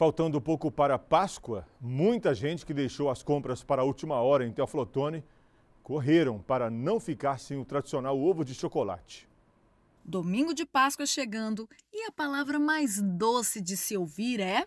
Faltando pouco para Páscoa, muita gente que deixou as compras para a última hora em Teoflotone correram para não ficar sem o tradicional ovo de chocolate. Domingo de Páscoa chegando e a palavra mais doce de se ouvir é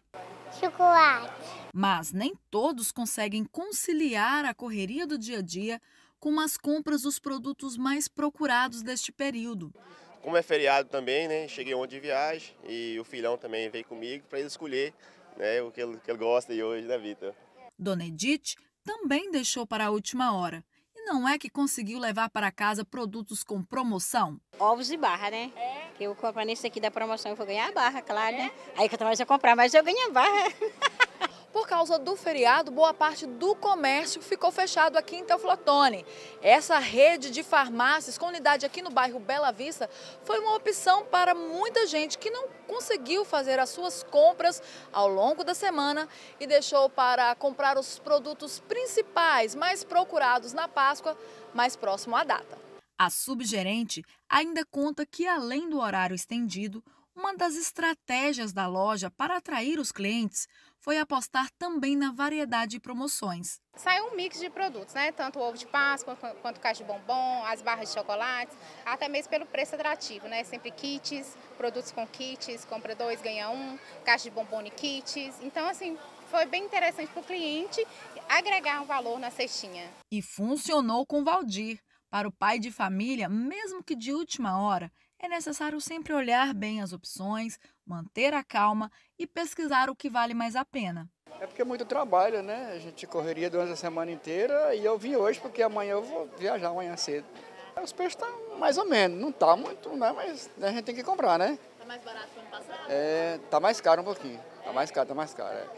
chocolate. Mas nem todos conseguem conciliar a correria do dia a dia com as compras dos produtos mais procurados deste período. Como é feriado também, né? Cheguei ontem de viagem e o filhão também veio comigo para ele escolher né, o que ele, que ele gosta de hoje, né, Vitor? Dona Edith também deixou para a última hora. E não é que conseguiu levar para casa produtos com promoção. Ovos e barra, né? É. Que eu comprei nesse aqui da promoção, eu vou ganhar a barra, claro, né? é. né? Aí que eu também vou comprar, mas eu ganho a barra. Por causa do feriado, boa parte do comércio ficou fechado aqui em Teoflotone. Essa rede de farmácias com unidade aqui no bairro Bela Vista foi uma opção para muita gente que não conseguiu fazer as suas compras ao longo da semana e deixou para comprar os produtos principais mais procurados na Páscoa, mais próximo à data. A subgerente ainda conta que, além do horário estendido, uma das estratégias da loja para atrair os clientes foi apostar também na variedade de promoções. Saiu um mix de produtos, né? Tanto ovo de Páscoa quanto, caixa de bombom, as barras de chocolate, até mesmo pelo preço atrativo, né? Sempre kits, produtos com kits, compra dois, ganha um, caixa de bombom e kits. Então, assim, foi bem interessante para o cliente agregar um valor na cestinha. E funcionou com Valdir. Para o pai de família, mesmo que de última hora, é necessário sempre olhar bem as opções, manter a calma e pesquisar o que vale mais a pena. É porque é muito trabalho, né? A gente correria durante a semana inteira e eu vim hoje porque amanhã eu vou viajar amanhã cedo. Os peixes estão mais ou menos, não está muito, né? Mas a gente tem que comprar, né? Tá mais barato que ano passado? É, tá mais caro um pouquinho. Tá mais caro, tá mais caro. É.